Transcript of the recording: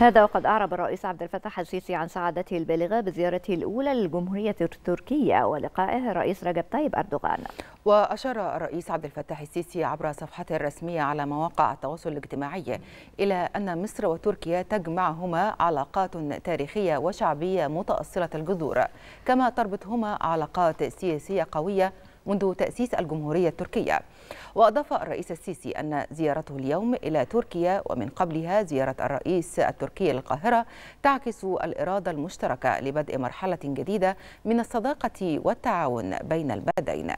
هذا وقد أعرب الرئيس عبد الفتاح السيسي عن سعادته البالغة بزيارته الأولى للجمهورية التركية ولقائه الرئيس رجب طيب أردوغان وأشار الرئيس عبد الفتاح السيسي عبر صفحته الرسمية على مواقع التواصل الاجتماعي إلى أن مصر وتركيا تجمعهما علاقات تاريخية وشعبية متأصلة الجذور كما تربطهما علاقات سياسية قوية منذ تأسيس الجمهورية التركية وأضاف الرئيس السيسي أن زيارته اليوم إلى تركيا ومن قبلها زيارة الرئيس التركي للقاهرة تعكس الإرادة المشتركة لبدء مرحلة جديدة من الصداقة والتعاون بين البلدين